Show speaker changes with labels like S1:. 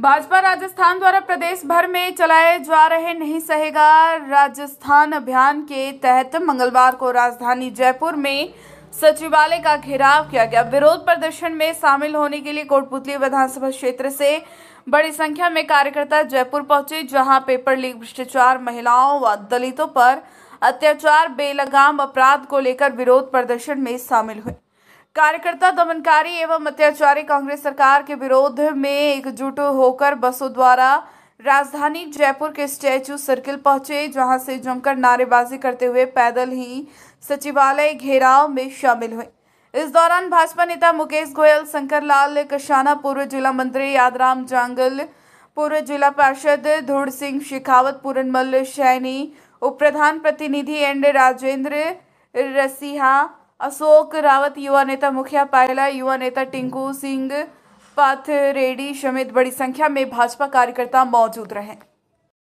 S1: भाजपा राजस्थान द्वारा प्रदेश भर में चलाए जा रहे नहीं सहेगा राजस्थान अभियान के तहत मंगलवार को राजधानी जयपुर में सचिवालय का घेराव किया गया विरोध प्रदर्शन में शामिल होने के लिए कोटपुतली विधानसभा क्षेत्र से बड़ी संख्या में कार्यकर्ता जयपुर पहुंचे जहां पेपर लीक भ्रष्टाचार महिलाओं व दलितों पर अत्याचार बेलगाम अपराध को लेकर विरोध प्रदर्शन में शामिल हुए कार्यकर्ता दमनकारी एवं अत्याचारी कांग्रेस सरकार के विरोध में एकजुट होकर बसों द्वारा राजधानी जयपुर के स्टैचू सर्किल पहुंचे जहां से जमकर नारेबाजी करते हुए पैदल ही सचिवालय घेराव में शामिल हुए इस दौरान भाजपा नेता मुकेश गोयल शंकर लाल कशाना पूर्व जिला मंत्री यादराम जांगल पूर्व जिला पार्षद धूड़ सिंह शेखावत पूरनमल सैनी उप प्रधान प्रतिनिधि एंड राजेंद्र रसीहा अशोक रावत युवा नेता मुखिया पायला युवा नेता टिंकू सिंह पाथरेडी समेत बड़ी संख्या में भाजपा कार्यकर्ता मौजूद रहे